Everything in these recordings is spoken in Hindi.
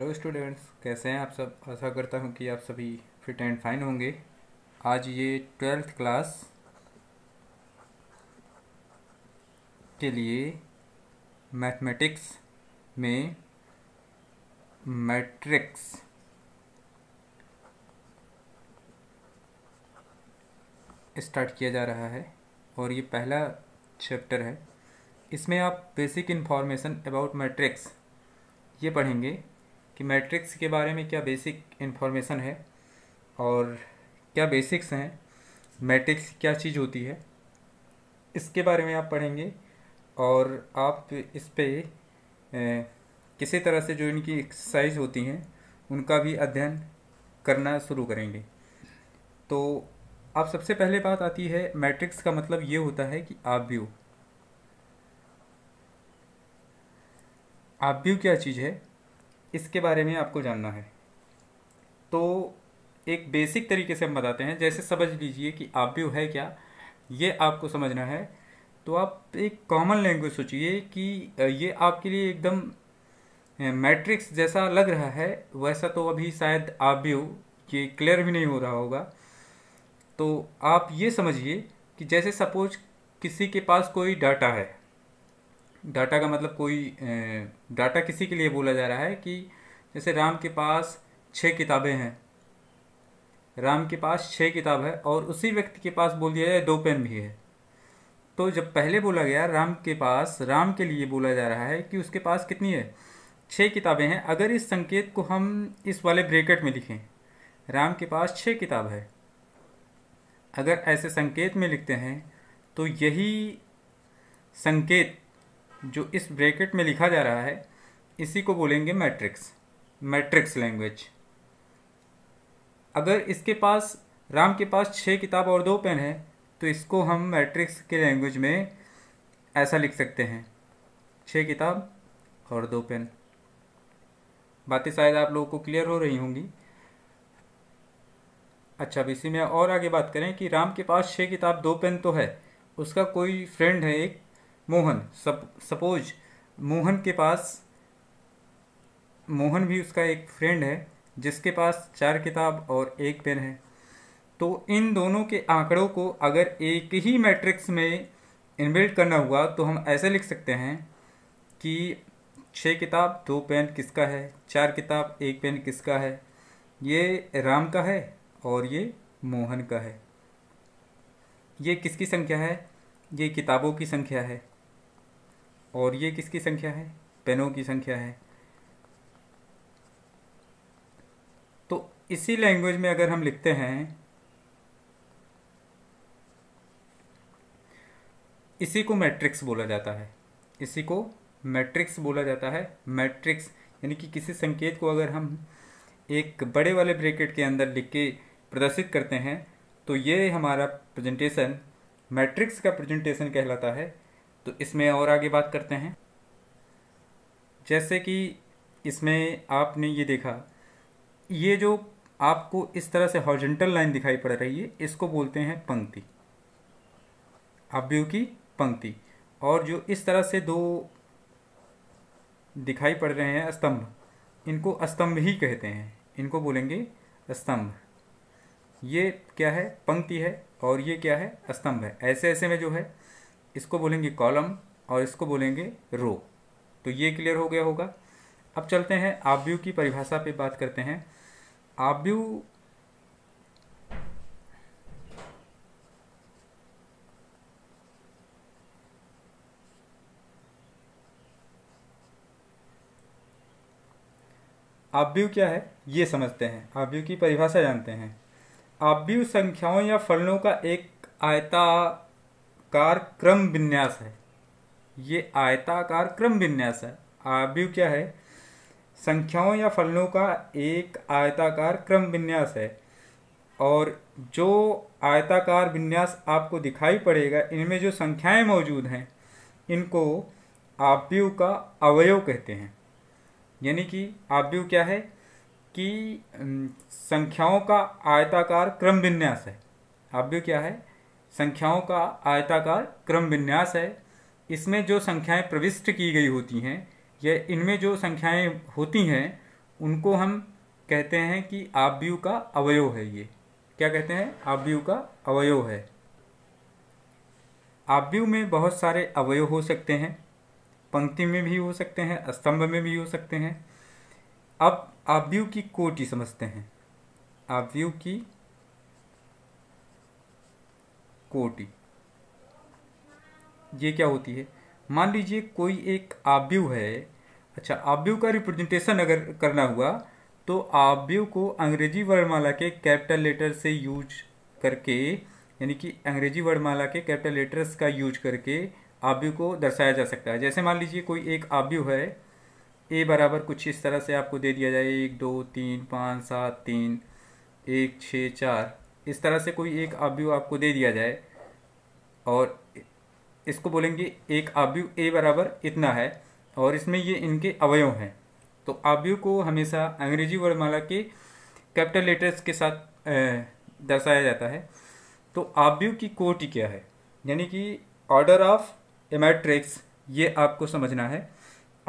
हेलो स्टूडेंट्स कैसे हैं आप सब आशा करता हूं कि आप सभी फिट एंड फाइन होंगे आज ये ट्वेल्थ क्लास के लिए मैथमेटिक्स में मैट्रिक्स स्टार्ट किया जा रहा है और ये पहला चैप्टर है इसमें आप बेसिक इन्फॉर्मेशन अबाउट मैट्रिक्स ये पढ़ेंगे कि मैट्रिक्स के बारे में क्या बेसिक इन्फॉर्मेशन है और क्या बेसिक्स हैं मैट्रिक्स क्या चीज़ होती है इसके बारे में आप पढ़ेंगे और आप इस पर किसी तरह से जो इनकी एक्सरसाइज होती हैं उनका भी अध्ययन करना शुरू करेंगे तो आप सबसे पहले बात आती है मैट्रिक्स का मतलब ये होता है कि आप आप व्यू क्या चीज़ है इसके बारे में आपको जानना है तो एक बेसिक तरीके से हम बताते हैं जैसे समझ लीजिए कि आप व्यू है क्या ये आपको समझना है तो आप एक कॉमन लैंग्वेज सोचिए कि ये आपके लिए एकदम मैट्रिक्स जैसा लग रहा है वैसा तो अभी शायद आप भी हो ये क्लियर भी नहीं हो रहा होगा तो आप ये समझिए कि जैसे सपोज किसी के पास कोई डाटा है डाटा का मतलब कोई डाटा किसी के लिए बोला जा रहा है कि जैसे राम के पास छः किताबें हैं राम के पास छः किताब है और उसी व्यक्ति के पास बोल दिया जाए दो पेन भी है तो जब पहले बोला गया राम के पास राम के लिए बोला जा रहा है कि उसके पास कितनी है छः किताबें हैं अगर इस संकेत को हम इस वाले ब्रेकेट में लिखें राम के पास छः किताब है अगर ऐसे संकेत में लिखते हैं तो यही संकेत जो इस ब्रैकेट में लिखा जा रहा है इसी को बोलेंगे मैट्रिक्स मैट्रिक्स लैंग्वेज अगर इसके पास राम के पास छः किताब और दो पेन है तो इसको हम मैट्रिक्स के लैंग्वेज में ऐसा लिख सकते हैं छः किताब और दो पेन बातें शायद आप लोगों को क्लियर हो रही होंगी अच्छा अब इसी में और आगे बात करें कि राम के पास छः किताब दो पेन तो है उसका कोई फ्रेंड है एक मोहन सप सपोज मोहन के पास मोहन भी उसका एक फ्रेंड है जिसके पास चार किताब और एक पेन है तो इन दोनों के आंकड़ों को अगर एक ही मैट्रिक्स में इनबिल्ट करना हुआ तो हम ऐसे लिख सकते हैं कि छः किताब दो पेन किसका है चार किताब एक पेन किसका है ये राम का है और ये मोहन का है ये किसकी संख्या है ये किताबों की संख्या है और ये किसकी संख्या है पेनों की संख्या है तो इसी लैंग्वेज में अगर हम लिखते हैं इसी को मैट्रिक्स बोला जाता है इसी को मैट्रिक्स बोला जाता है मैट्रिक्स यानी कि किसी संकेत को अगर हम एक बड़े वाले ब्रैकेट के अंदर लिख के प्रदर्शित करते हैं तो ये हमारा प्रेजेंटेशन मैट्रिक्स का प्रेजेंटेशन कहलाता है तो इसमें और आगे बात करते हैं जैसे कि इसमें आपने ये देखा ये जो आपको इस तरह से हॉर्जेंटल लाइन दिखाई पड़ रही है इसको बोलते हैं पंक्ति अभ्यू की पंक्ति और जो इस तरह से दो दिखाई पड़ रहे हैं स्तंभ इनको स्तंभ ही कहते हैं इनको बोलेंगे स्तंभ ये क्या है पंक्ति है और ये क्या है स्तंभ है ऐसे ऐसे में जो है इसको बोलेंगे कॉलम और इसको बोलेंगे रो तो ये क्लियर हो गया होगा अब चलते हैं आव्यू की परिभाषा पे बात करते हैं आव्यू आव्यू क्या है ये समझते हैं आव्यू की परिभाषा जानते हैं आव्यू संख्याओं या फलनों का एक आयता आयताकार क्रम विन्यास है ये आयताकार क्रम विन्यास है आव्यू क्या है संख्याओं या फलनों का एक आयताकार क्रम विन्यास है और जो आयताकार विन्यास आपको दिखाई पड़ेगा इनमें जो संख्याएं मौजूद हैं इनको आव्यू का अवयव कहते हैं यानी कि आव्यू क्या है कि संख्याओं का आयताकार क्रम विन्यास है आव्यू क्या है संख्याओं का आयताकार क्रम विन्यास है इसमें जो संख्याएं प्रविष्ट की गई होती हैं या इनमें जो संख्याएं होती हैं उनको हम कहते हैं कि आवयु का अवयव है ये क्या कहते हैं आवयु का अवयव है आवयु में बहुत सारे अवयव हो सकते हैं पंक्ति में भी हो सकते हैं स्तंभ में भी हो सकते हैं अब आवयु की कोटि समझते हैं आवयु की कोटि ये क्या होती है मान लीजिए कोई एक आव्यू है अच्छा आव्यू का रिप्रेजेंटेशन अगर करना हुआ तो आव्यू को अंग्रेजी वर्णमाला के कैपिटल लेटर से यूज करके यानी कि अंग्रेजी वर्णमाला के कैपिटल लेटर्स का यूज करके आव्यू को दर्शाया जा सकता है जैसे मान लीजिए कोई एक आव्यू है ए बराबर कुछ इस तरह से आपको दे दिया जाए एक दो तीन पाँच सात तीन एक छः चार इस तरह से कोई एक आव्यू आपको दे दिया जाए और इसको बोलेंगे एक आव्यू ए बराबर इतना है और इसमें ये इनके अवयव हैं तो आव्यू को हमेशा अंग्रेजी वर्णमाला के कैपिटल लेटर्स के साथ दर्शाया जाता है तो आव्यू की कोटि क्या है यानी कि ऑर्डर ऑफ ए मैट्रिक्स ये आपको समझना है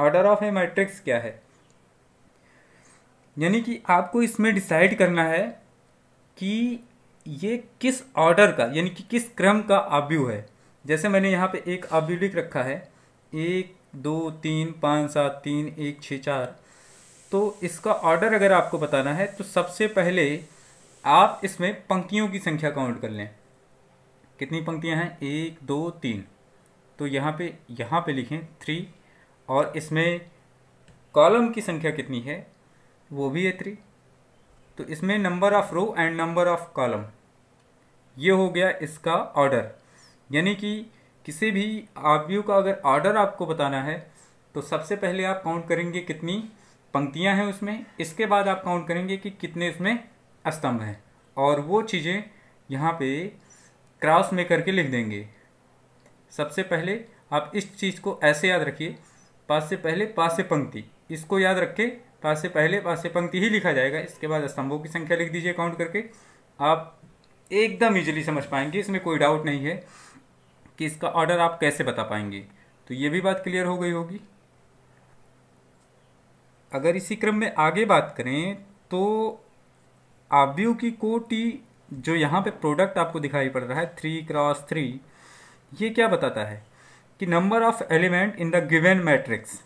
ऑर्डर ऑफ ए मैट्रिक्स क्या है यानी कि आपको इसमें डिसाइड करना है कि ये किस ऑर्डर का यानी कि किस क्रम का आव्यू है जैसे मैंने यहाँ पे एक आव्यू लिख रखा है एक दो तीन पाँच सात तीन एक छः चार तो इसका ऑर्डर अगर आपको बताना है तो सबसे पहले आप इसमें पंक्तियों की संख्या काउंट कर लें कितनी पंक्तियाँ हैं एक दो तीन तो यहाँ पे यहाँ पे लिखें थ्री और इसमें कॉलम की संख्या कितनी है वो भी है थ्री तो इसमें number of row and number of column ये हो गया इसका ऑर्डर यानी कि किसी भी आव्यू का अगर ऑर्डर आपको बताना है तो सबसे पहले आप काउंट करेंगे कितनी पंक्तियां हैं उसमें इसके बाद आप काउंट करेंगे कि कितने उसमें स्तंभ हैं और वो चीज़ें यहाँ पे क्रॉस में करके लिख देंगे सबसे पहले आप इस चीज़ को ऐसे याद रखिए पास से पहले पास से पंक्ति इसको याद रखें पास से पहले पास से पंक्ति ही लिखा जाएगा इसके बाद स्तंभों की संख्या लिख दीजिए काउंट करके आप एकदम ईजिली समझ पाएंगे इसमें कोई डाउट नहीं है कि इसका ऑर्डर आप कैसे बता पाएंगे तो ये भी बात क्लियर हो गई होगी अगर इसी क्रम में आगे बात करें तो आव्यू की कोटी जो यहाँ पे प्रोडक्ट आपको दिखाई पड़ रहा है थ्री क्रॉस थ्री ये क्या बताता है कि number of element in the given matrix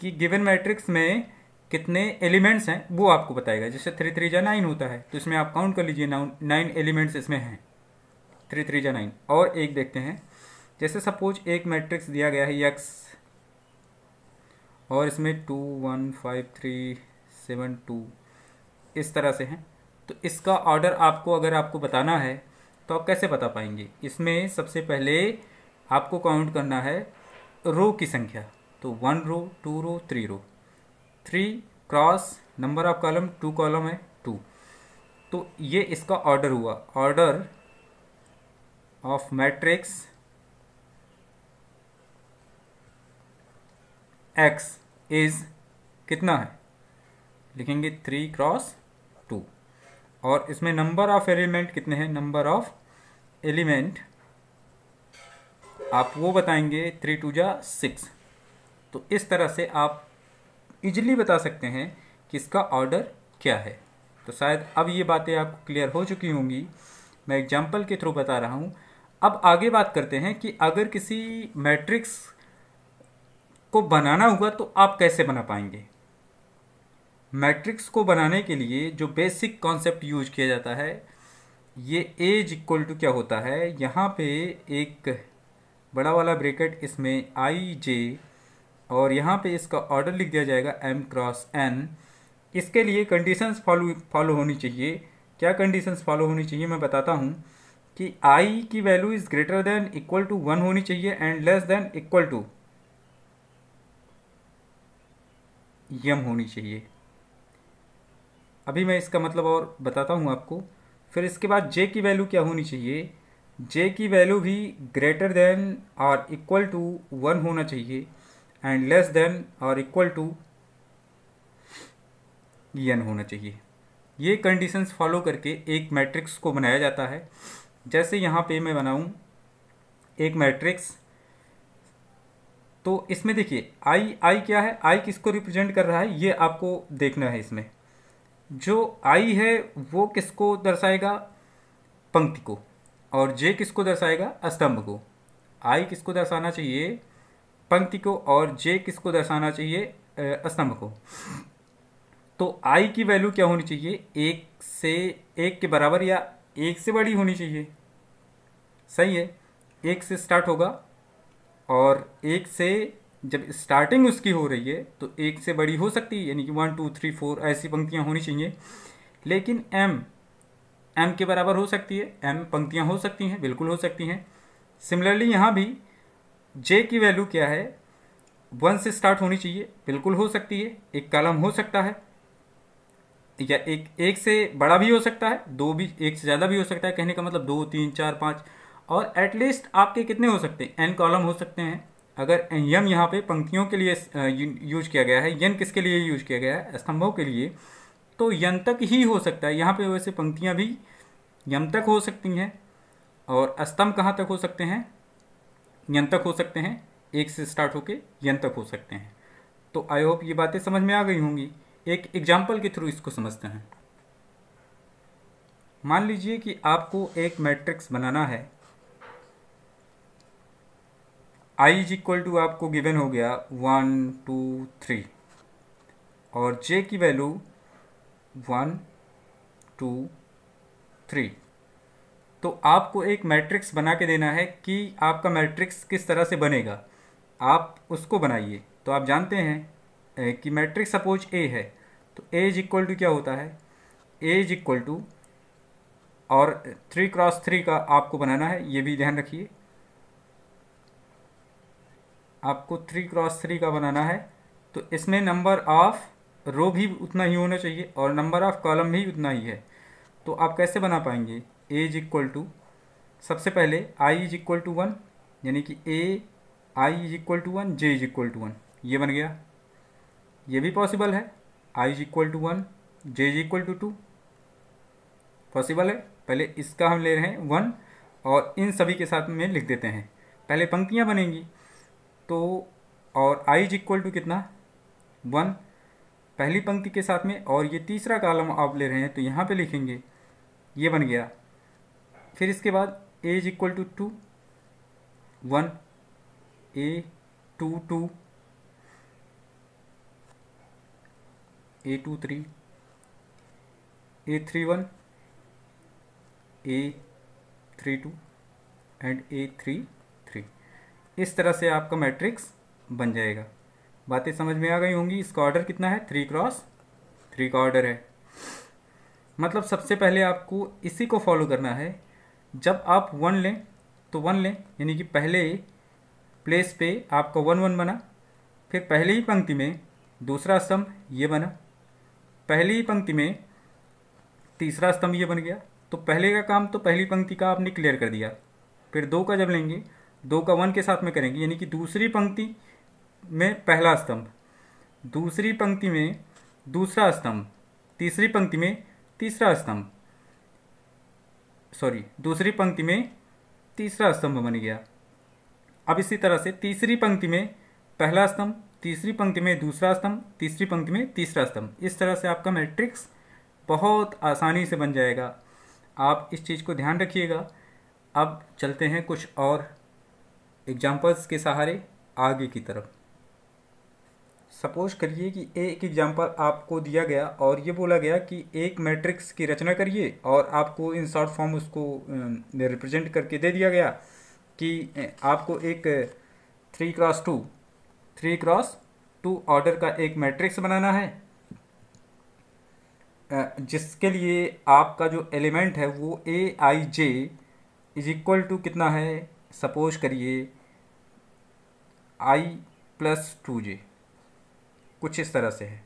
कि गिवन मैट्रिक्स में कितने एलिमेंट्स हैं वो आपको बताएगा जैसे थ्री थ्री जा नाइन होता है तो इसमें आप काउंट कर लीजिए नाउन नाइन एलिमेंट्स इसमें हैं थ्री थ्री जा नाइन और एक देखते हैं जैसे सपोज एक मैट्रिक्स दिया गया है यक्स और इसमें two one five three seven two इस तरह से हैं तो इसका ऑर्डर आपको अगर आपको बताना है तो आप कैसे बता पाएंगे इसमें सबसे पहले आपको काउंट करना है रो की संख्या तो one row two row three row three cross number of column two column है टू तो ये इसका ऑर्डर हुआ order of matrix X is कितना है लिखेंगे थ्री क्रॉस टू और इसमें नंबर ऑफ एलिमेंट कितने हैं नंबर ऑफ एलिमेंट आप वो बताएंगे थ्री टू जा सिक्स तो इस तरह से आप इजिली बता सकते हैं कि इसका ऑर्डर क्या है तो शायद अब ये बातें आपको क्लियर हो चुकी होंगी मैं एग्जाम्पल के थ्रू बता रहा हूँ अब आगे बात करते हैं कि अगर किसी मैट्रिक्स को बनाना हुआ तो आप कैसे बना पाएंगे मैट्रिक्स को बनाने के लिए जो बेसिक कॉन्सेप्ट यूज किया जाता है ये एज इक्वल टू क्या होता है यहाँ पे एक बड़ा वाला ब्रेकेट इसमें आई जे और यहाँ पे इसका ऑर्डर लिख दिया जाएगा एम क्रॉस एन इसके लिए कंडीशंस फॉलो फॉलो होनी चाहिए क्या कंडीशंस फॉलो होनी चाहिए मैं बताता हूँ कि आई की value is greater than equal to one होनी चाहिए and less than equal to m होनी चाहिए अभी मैं इसका मतलब और बताता हूँ आपको फिर इसके बाद जे की वैल्यू क्या होनी चाहिए जे की वैल्यू भी ग्रेटर देन और इक्वल टू वन होना चाहिए एंड लेस देन और इक्वल टू एन होना चाहिए ये कंडीशंस फॉलो करके एक मैट्रिक्स को बनाया जाता है जैसे यहाँ पे मैं बनाऊँ एक मैट्रिक्स तो इसमें देखिए आई आई क्या है आई किसको रिप्रेजेंट कर रहा है ये आपको देखना है इसमें जो आई है वो किसको दर्शाएगा पंक्ति को और जे किसको दर्शाएगा स्तंभ को आई किसको दर्शाना चाहिए पंक्ति को और जे किसको दर्शाना चाहिए स्तंभ को तो आई की वैल्यू क्या होनी चाहिए एक से एक के बराबर या एक से बड़ी होनी चाहिए सही है एक से स्टार्ट होगा और एक से जब स्टार्टिंग उसकी हो रही है तो एक से बड़ी हो सकती है यानी कि वन टू थ्री फोर ऐसी पंक्तियाँ होनी चाहिए लेकिन एम एम के बराबर हो सकती है एम पंक्तियाँ हो सकती हैं बिल्कुल हो सकती हैं सिमिलरली यहाँ भी जे की वैल्यू क्या है वन से स्टार्ट होनी चाहिए बिल्कुल हो सकती है एक कलम हो सकता है ठीक है एक एक से बड़ा भी हो सकता है दो भी एक से ज़्यादा भी हो सकता है कहने का मतलब दो तीन चार पाँच और एटलीस्ट आपके कितने हो सकते हैं एन कॉलम हो सकते हैं अगर यम यहाँ पे पंक्तियों के लिए यूज किया गया है यन किसके लिए यूज किया गया है स्तंभों के लिए तो यन तक ही हो सकता है यहाँ पे वैसे पंक्तियाँ भी यम तक हो सकती हैं और स्तंभ कहाँ तक हो सकते हैं यंतक हो सकते हैं एक से स्टार्ट होके यंतक हो सकते हैं तो आई होप ये बातें समझ में आ गई होंगी एक एग्जाम्पल के थ्रू इसको समझते हैं मान लीजिए कि आपको एक मैट्रिक्स बनाना है आई इज इक्वल टू आपको गिवन हो गया वन टू थ्री और जे की वैल्यू वन टू थ्री तो आपको एक मैट्रिक्स बना के देना है कि आपका मैट्रिक्स किस तरह से बनेगा आप उसको बनाइए तो आप जानते हैं कि मैट्रिक्स सपोज ए है तो ए इज इक्वल टू क्या होता है ए इज इक्वल टू और थ्री क्रॉस थ्री का आपको बनाना है ये भी ध्यान रखिए आपको थ्री क्रॉस थ्री का बनाना है तो इसमें नंबर ऑफ़ रो भी उतना ही होना चाहिए और नंबर ऑफ़ कॉलम भी उतना ही है तो आप कैसे बना पाएंगे ए इज इक्वल टू सबसे पहले i is equal to one यानी कि a i is equal to one j is equal to one ये बन गया ये भी पॉसिबल है i is equal to one j is equal to two possible है पहले इसका हम ले रहे हैं वन और इन सभी के साथ में लिख देते हैं पहले पंक्तियाँ बनेंगी तो और आई इज इक्वल टू कितना वन पहली पंक्ति के साथ में और ये तीसरा कॉलम आप ले रहे हैं तो यहाँ पे लिखेंगे ये बन गया फिर इसके बाद a is equal to two one a two two a two three a three one a three two and a three three इस तरह से आपका मैट्रिक्स बन जाएगा बातें समझ में आ गई होंगी इसका ऑर्डर कितना है थ्री क्रॉस थ्री का ऑर्डर है मतलब सबसे पहले आपको इसी को फॉलो करना है जब आप वन लें तो वन लें यानी कि पहले प्लेस पे आपका वन वन बना फिर पहली ही पंक्ति में दूसरा स्तंभ ये बना पहली ही पंक्ति में तीसरा स्तंभ ये बन गया तो पहले का काम तो पहली पंक्ति का आपने क्लियर कर दिया फिर दो का जब लेंगे दो का वन के साथ में करेंगे यानी कि दूसरी पंक्ति में पहला स्तंभ दूसरी पंक्ति में दूसरा स्तंभ तीसरी पंक्ति में तीसरा स्तंभ सॉरी दूसरी पंक्ति में तीसरा स्तंभ बन गया अब इसी तरह से तीसरी पंक्ति में पहला स्तंभ तीसरी पंक्ति में दूसरा स्तंभ तीसरी पंक्ति में तीसरा स्तंभ इस तरह से आपका मैट्रिक्स बहुत आसानी से बन जाएगा आप इस चीज़ को ध्यान रखिएगा अब चलते हैं कुछ और एग्जाम्पल्स के सहारे आगे की तरफ सपोज करिए कि एक एग्जाम्पल आपको दिया गया और ये बोला गया कि एक मैट्रिक्स की रचना करिए और आपको इन शॉर्ट फॉर्म उसको रिप्रेजेंट करके दे दिया गया कि आपको एक three cross two three cross two order का एक मैट्रिक्स बनाना है जिसके लिए आपका जो एलिमेंट है वो a i j is equal to कितना है सपोज करिए आई प्लस टू जे कुछ इस तरह से है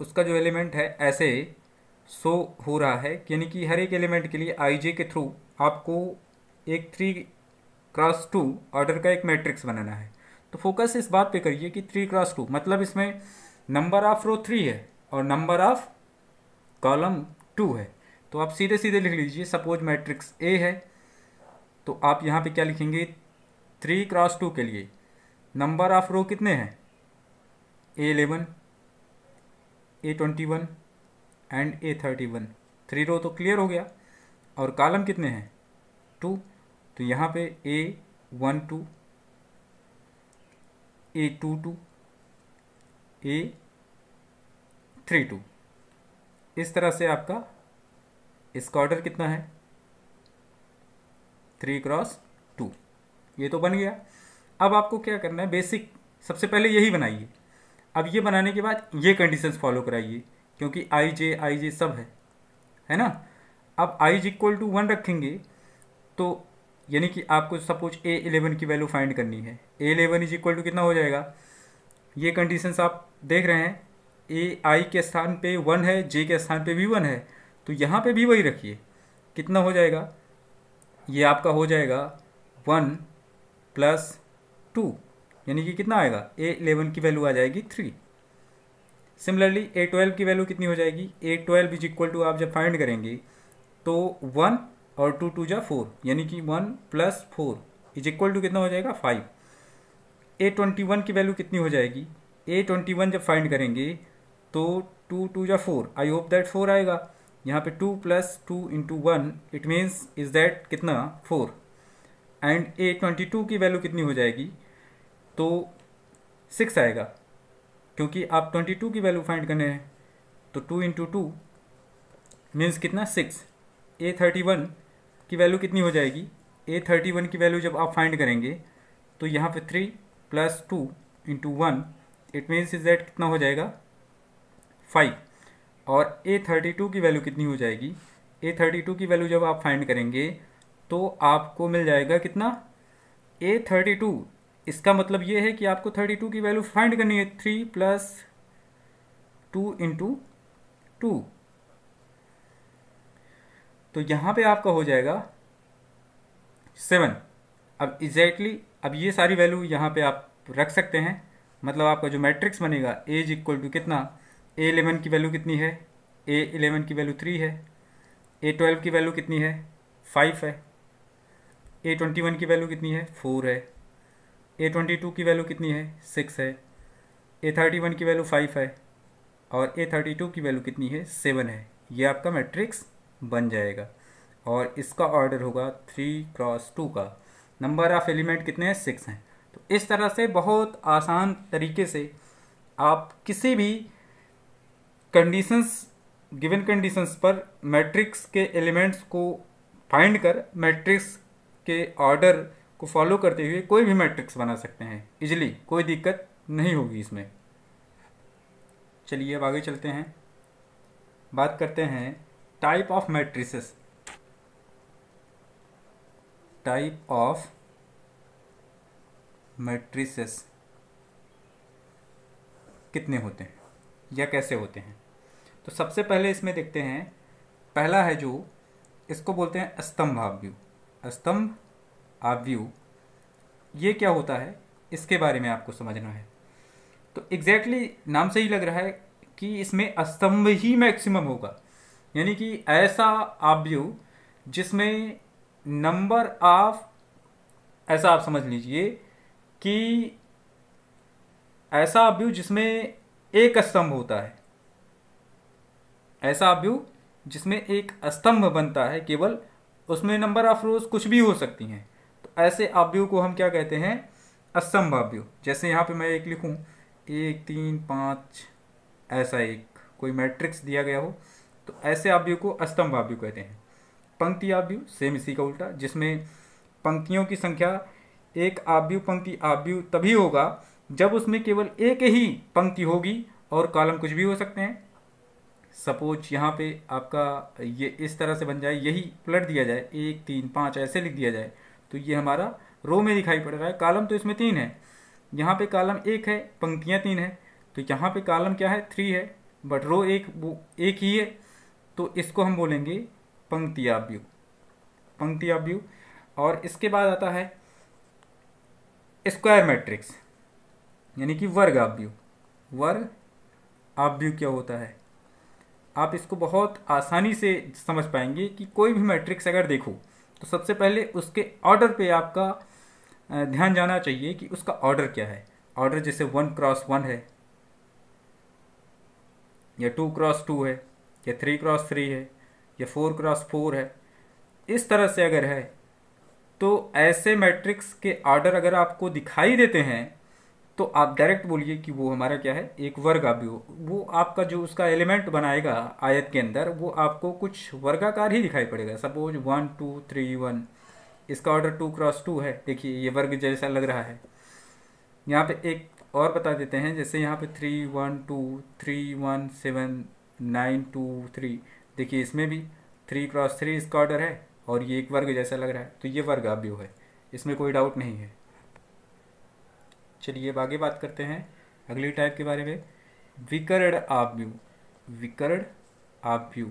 उसका जो एलिमेंट है ऐसे शो हो रहा है यानी कि हर एक एलिमेंट के लिए आई जे के थ्रू आपको एक थ्री क्रॉस टू ऑर्डर का एक मैट्रिक्स बनाना है तो फोकस इस बात पे करिए कि थ्री क्रॉस टू मतलब इसमें नंबर ऑफ रो थ्री है और नंबर ऑफ कॉलम टू है तो आप सीधे सीधे लिख लीजिए सपोज मैट्रिक्स ए है तो आप यहाँ पे क्या लिखेंगे थ्री क्रॉस टू के लिए नंबर ऑफ रो कितने हैं a eleven a twenty one and a thirty one three row तो क्लियर हो गया और कॉलम कितने हैं टू तो यहाँ पे a one two a two two a three two इस तरह से आपका इसका ऑर्डर कितना है थ्री क्रॉस टू ये तो बन गया अब आपको क्या करना है बेसिक सबसे पहले यही बनाइए अब ये बनाने के बाद ये कंडीशंस फॉलो कराइए क्योंकि आई जे आई जे सब है है ना अब i is equal to one रखेंगे तो यानी कि आपको सपोज ए एलेवन की वैल्यू फाइंड करनी है a eleven is equal to कितना हो जाएगा ये कंडीशंस आप देख रहे हैं ए आई के स्थान पे वन है जे के स्थान पे भी वन है तो यहाँ पे भी वही रखिए कितना हो जाएगा ये आपका हो जाएगा वन प्लस टू यानी कि कितना आएगा ए इलेवन की वैल्यू आ जाएगी थ्री सिमिलरली ए ट्वेल्व की वैल्यू कितनी हो जाएगी a twelve is equal to आप जब फाइंड करेंगे तो वन और टू टू जा फोर यानी कि one plus four is equal to कितना हो जाएगा फाइव ए ट्वेंटी वन की वैल्यू कितनी हो जाएगी ए ट्वेंटी वन जब फाइंड करेंगे तो टू टू जा four I hope that four आएगा यहाँ पे two plus two into one it means is that कितना four and a twenty two की वैल्यू कितनी हो जाएगी तो सिक्स आएगा क्योंकि आप ट्वेंटी टू की वैल्यू फाइंड करने हैं तो टू इंटू टू मीन्स कितना सिक्स ए थर्टी वन की वैल्यू कितनी हो जाएगी ए थर्टी वन की वैल्यू जब आप फाइंड करेंगे तो यहाँ पे three plus two into one it means is that कितना हो जाएगा फाइव और ए थर्टी टू की वैल्यू कितनी हो जाएगी ए थर्टी टू की वैल्यू जब आप फाइंड करेंगे तो आपको मिल जाएगा कितना ए थर्टी टू इसका मतलब ये है कि आपको 32 की वैल्यू फाइंड करनी है three plus two into two तो यहां पे आपका हो जाएगा सेवन अब एग्जैक्टली exactly, अब ये सारी वैल्यू यहां पे आप रख सकते हैं मतलब आपका जो मैट्रिक्स बनेगा एज इक्वल टू कितना ए इलेवन की वैल्यू कितनी है ए इलेवन की वैल्यू थ्री है ए ट्वेल्व की वैल्यू कितनी है फाइव है ए ट्वेंटी वन की वैल्यू कितनी है फोर है ए ट्वेंटी टू की वैल्यू कितनी है सिक्स है ए थर्टी वन की वैल्यू फाइव है और ए थर्टी टू की वैल्यू कितनी है सेवन है ये आपका मैट्रिक्स बन जाएगा और इसका ऑर्डर होगा थ्री क्रॉस टू का नंबर ऑफ एलिमेंट कितने हैं सिक्स हैं तो इस तरह से बहुत आसान तरीके से आप किसी भी कंडीशंस गिवन कंडीशंस पर मैट्रिक्स के एलिमेंट्स को फाइंड कर मैट्रिक्स के ऑर्डर को फॉलो करते हुए कोई भी मैट्रिक्स बना सकते हैं इजली कोई दिक्कत नहीं होगी इसमें चलिए अब आगे चलते हैं बात करते हैं type of matrices type of matrices कितने होते हैं या कैसे होते हैं तो सबसे पहले इसमें देखते हैं पहला है जो इसको बोलते हैं स्तंभ भाव व्यू स्तंभ व्यू ये क्या होता है इसके बारे में आपको समझना है तो एग्जैक्टली exactly नाम से ही लग रहा है कि इसमें अस्तंभ ही मैक्सिमम होगा यानी कि ऐसा व्यू जिसमें नंबर ऑफ ऐसा आप समझ लीजिए कि ऐसा व्यू जिसमें एक स्तंभ होता है ऐसा व्यू जिसमें एक स्तंभ बनता है केवल उसमें नंबर ऑफ रोज कुछ भी हो सकती हैं ऐसे आव्यूह को हम क्या कहते हैं असंभ जैसे यहाँ पे मैं एक लिखूँ एक तीन पाँच ऐसा एक कोई मैट्रिक्स दिया गया हो तो ऐसे आव्यूह को अस्तंभ कहते हैं पंक्ति आव्यूह सेम इसी का उल्टा जिसमें पंक्तियों की संख्या एक आव्यू पंक्ति आव्यूह तभी होगा जब उसमें केवल एक ही पंक्ति होगी और कॉलम कुछ भी हो सकते हैं सपोज यहाँ पे आपका ये इस तरह से बन जाए यही पलट दिया जाए एक तीन पाँच ऐसे लिख दिया जाए तो ये हमारा रो में दिखाई पड़ रहा है कालम तो इसमें तीन है यहाँ पे कालम एक है पंक्तियाँ तीन है तो यहाँ पे कालम क्या है थ्री है बट रो एक वो एक ही है तो इसको हम बोलेंगे पंक्तिया व्यू पंक्तिया व्यू और इसके बाद आता है स्क्वायर मैट्रिक्स यानी कि वर्ग आव्यू वर्ग आव्यू क्या होता है आप इसको बहुत आसानी से समझ पाएंगे कि कोई भी मैट्रिक्स अगर देखो तो सबसे पहले उसके ऑर्डर पे आपका ध्यान जाना चाहिए कि उसका ऑर्डर क्या है ऑर्डर जैसे वन क्रॉस वन है या टू क्रॉस टू है या थ्री क्रॉस थ्री है या फोर क्रॉस फोर है इस तरह से अगर है तो ऐसे मैट्रिक्स के ऑर्डर अगर आपको दिखाई देते हैं तो आप डायरेक्ट बोलिए कि वो हमारा क्या है एक वर्ग भी हो वो आपका जो उसका एलिमेंट बनाएगा आयत के अंदर वो आपको कुछ वर्गाकार ही दिखाई पड़ेगा suppose one two three one इसका ऑर्डर टू क्रॉस टू है देखिए ये वर्ग जैसा लग रहा है यहाँ पे एक और बता देते हैं जैसे यहाँ पे three one two three one seven nine two three देखिए इसमें भी थ्री क्रॉस थ्री इसका ऑर्डर है और ये एक वर्ग जैसा लग रहा है तो ये वर्ग अव्यू है इसमें कोई डाउट नहीं है चलिए अब आगे बात करते हैं अगली टाइप के बारे में विकर्ण आव्यू विकर्ण आव्यू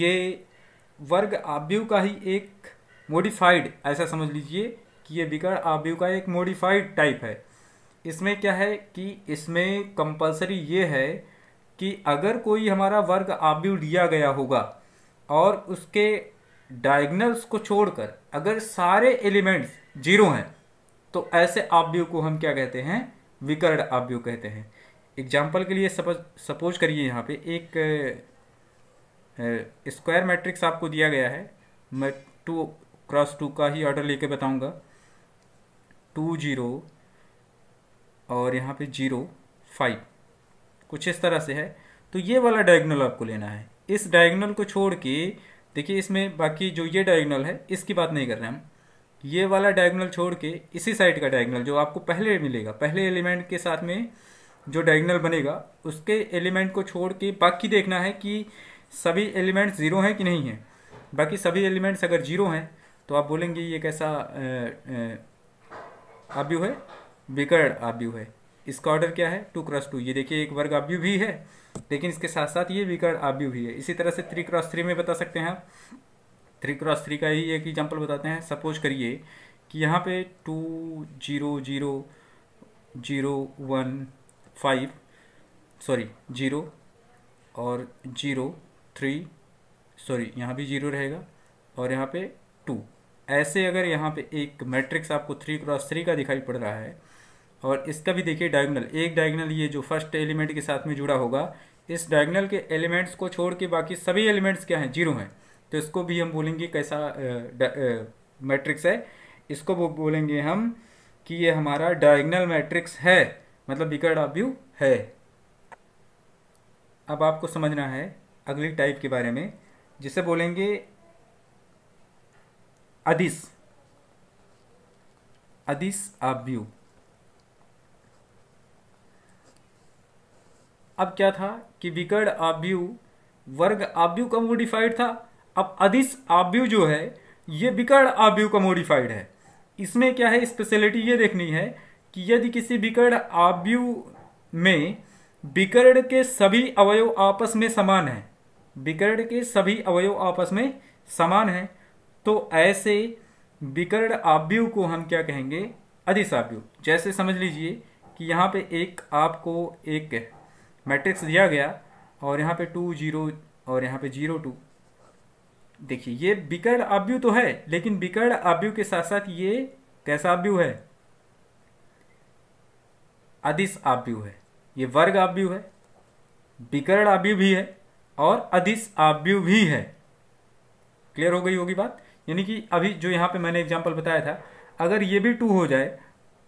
ये वर्ग आव्यू का ही एक मॉडिफाइड ऐसा समझ लीजिए कि ये विकर्ण आव्यू का एक मॉडिफाइड टाइप है इसमें क्या है कि इसमें कंपलसरी ये है कि अगर कोई हमारा वर्ग आव्यू लिया गया होगा और उसके डायगनल्स को छोड़कर अगर सारे एलिमेंट्स जीरो हैं तो ऐसे आव्यू को हम क्या कहते हैं विकर्ण आव्यू कहते हैं एग्जाम्पल के लिए सपोज सपोज करिए यहाँ पे एक स्क्वायर मैट्रिक्स आपको दिया गया है मैं टू क्रॉस टू का ही ऑर्डर लेके बताऊंगा टू जीरो और यहाँ पे जीरो फाइव कुछ इस तरह से है तो ये वाला डायगनल आपको लेना है इस डायगनल को छोड़ के देखिए इसमें बाकी जो ये डायगोनल है इसकी बात नहीं कर रहे हम ये वाला डायगोनल छोड़ के इसी साइड का डायगोनल जो आपको पहले मिलेगा पहले एलिमेंट के साथ में जो डायगोनल बनेगा उसके एलिमेंट को छोड़ के बाकी देखना है कि सभी एलिमेंट ज़ीरो हैं कि नहीं हैं बाकी सभी एलिमेंट्स अगर जीरो हैं तो आप बोलेंगे ये कैसा आव्यू है बिकर्ड आव्यू है इसका ऑर्डर क्या है टू क्रॉस टू ये देखिए एक वर्ग आव्यू भी है लेकिन इसके साथ साथ ये विकर्ण आव्यू भी है इसी तरह से थ्री क्रॉस थ्री में बता सकते हैं आप थ्री क्रॉस थ्री का ही एक एग्जाम्पल बताते हैं सपोज करिए कि यहाँ पे two zero zero zero one five sorry zero और जीरो थ्री सॉरी यहाँ भी जीरो रहेगा और यहाँ पे टू ऐसे अगर यहाँ पे एक मैट्रिक्स आपको थ्री क्रॉस थ्री का दिखाई पड़ रहा है और इसका भी देखिए डायगोनल एक डायगोनल ये जो फर्स्ट एलिमेंट के साथ में जुड़ा होगा इस डायगोनल के एलिमेंट्स को छोड़ के बाकी सभी एलिमेंट्स क्या हैं जीरो हैं तो इसको भी हम बोलेंगे कैसा मैट्रिक्स है इसको बोलेंगे हम कि ये हमारा डायगोनल मैट्रिक्स है मतलब बिकर्ड ऑफ व्यू है अब आपको समझना है अगली टाइप के बारे में जिसे बोलेंगे अदिस अदिस ऑफ व्यू अब क्या था कि विकर्ण आव्यू वर्ग आव्यू का मोडिफाइड था अब अधिस आव्यू जो है ये विकर्ण आव्यू का मोडिफाइड है इसमें क्या है स्पेशलिटी ये देखनी है कि यदि किसी विकर्ण आव्यू में विकर्ण के सभी अवयव आपस में समान है विकर्ण के सभी अवयव आपस में समान है तो ऐसे विकर्ण आव्यू को हम क्या कहेंगे अधिसाव्यू जैसे समझ लीजिए कि यहाँ पे एक आपको एक मैट्रिक्स दिया गया और यहाँ पे टू जीरो और यहाँ पे जीरो टू देखिए ये बिकर्ण अव्यू तो है लेकिन बिकर्ण अव्यू के साथ साथ ये कैसा अव्यू है अधिस आव्यू है ये वर्ग आव्यू है बिकर्ण आव्यू भी है और अधिस आव्यू भी है क्लियर हो गई होगी बात यानी कि अभी जो यहाँ पे मैंने एग्जाम्पल बताया था अगर ये भी टू हो जाए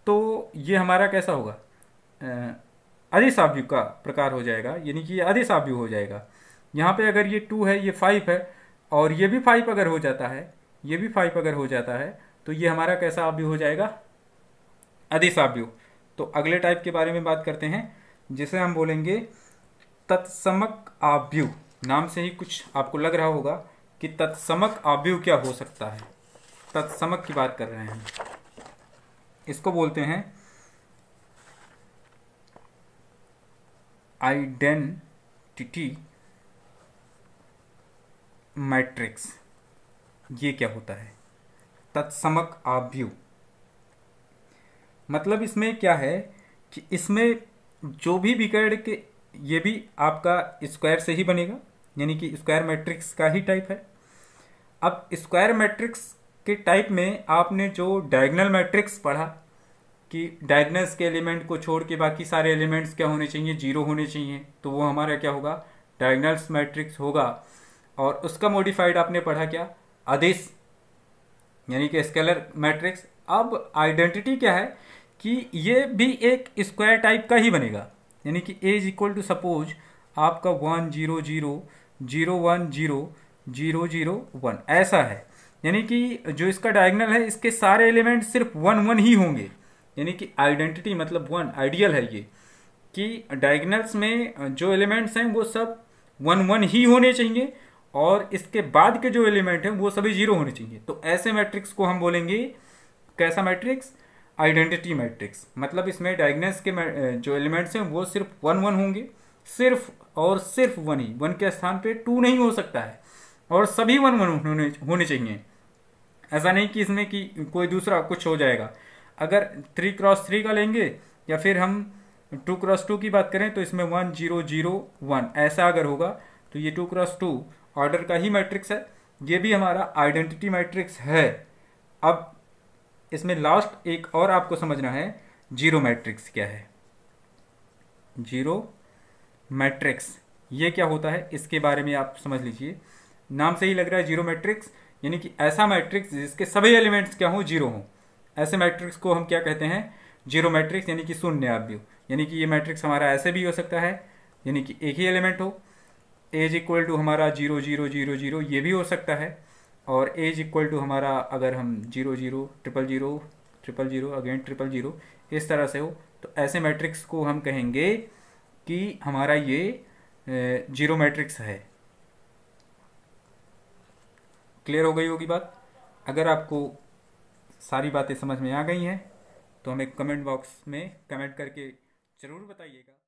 तो ये हमारा कैसा होगा अधिसाव्यु का प्रकार हो जाएगा यानी कि ये अधिसाव्यु हो जाएगा यहाँ पे अगर ये टू है ये फाइव है और ये भी फाइव अगर हो जाता है ये भी फाइव अगर हो जाता है तो ये हमारा कैसा आव्यू हो जाएगा अधिसाव्यु तो अगले टाइप के बारे में बात करते हैं जिसे हम बोलेंगे तत्समक आव्यू नाम से ही कुछ आपको लग रहा होगा कि तत्समक आव्यु क्या हो सकता है तत्समक की बात कर रहे हैं इसको बोलते हैं आइडेंटिटी मैट्रिक्स ये क्या होता है तत्समक आव्यू मतलब इसमें क्या है कि इसमें जो भी बिगड़ के ये भी आपका स्क्वायर से ही बनेगा यानी कि स्क्वायर मैट्रिक्स का ही टाइप है अब स्क्वायर मैट्रिक्स के टाइप में आपने जो डायगोनल मैट्रिक्स पढ़ा कि डायग्नस के एलिमेंट को छोड़ के बाकी सारे एलिमेंट्स क्या होने चाहिए जीरो होने चाहिए तो वो हमारा क्या होगा डायग्नल्स मैट्रिक्स होगा और उसका मॉडिफाइड आपने पढ़ा क्या आदेश यानी कि स्केलर मैट्रिक्स अब आइडेंटिटी क्या है कि ये भी एक स्क्वायर टाइप का ही बनेगा यानी कि A is equal to suppose आपका one zero zero zero one zero zero zero one ऐसा है यानी कि जो इसका डायगनल है इसके सारे एलिमेंट सिर्फ वन वन ही होंगे यानी कि आइडेंटिटी मतलब वन आइडियल है ये कि डायगनल्स में जो एलिमेंट्स हैं वो सब वन वन ही होने चाहिए और इसके बाद के जो एलिमेंट हैं वो सभी जीरो होने चाहिए तो ऐसे मैट्रिक्स को हम बोलेंगे कैसा मैट्रिक्स आइडेंटिटी मैट्रिक्स मतलब इसमें डायगनल्स के जो एलिमेंट्स हैं वो सिर्फ वन वन होंगे सिर्फ और सिर्फ वन ही वन के स्थान पे टू नहीं हो सकता है और सभी वन वन होने होने चाहिए ऐसा नहीं कि इसमें कि कोई दूसरा कुछ हो जाएगा अगर थ्री क्रॉस थ्री का लेंगे या फिर हम टू क्रॉस टू की बात करें तो इसमें वन जीरो जीरो वन ऐसा अगर होगा तो ये टू क्रॉस टू ऑर्डर का ही मैट्रिक्स है ये भी हमारा आइडेंटिटी मैट्रिक्स है अब इसमें लास्ट एक और आपको समझना है जीरो मैट्रिक्स क्या है जीरो मैट्रिक्स ये क्या होता है इसके बारे में आप समझ लीजिए नाम से ही लग रहा है जीरो मैट्रिक्स यानी कि ऐसा मैट्रिक्स जिसके सभी एलिमेंट्स क्या हों जीरो हों ऐसे मैट्रिक्स को हम क्या कहते हैं जीरो मैट्रिक्स यानी कि शून्य अवयव यानी कि ये मैट्रिक्स हमारा ऐसे भी हो सकता है यानी कि एक ही एलिमेंट हो एज इक्वल टू हमारा जीरो जीरो जीरो जीरो ये भी हो सकता है और एज इक्वल टू हमारा अगर हम zero zero triple zero triple zero again triple zero इस तरह से हो तो ऐसे मैट्रिक्स को हम कहेंगे कि हमारा ये जीरो मैट्रिक्स है क्लियर हो गई होगी बात अगर आपको सारी बातें समझ में आ गई हैं तो हमें कमेंट बॉक्स में कमेंट करके ज़रूर बताइएगा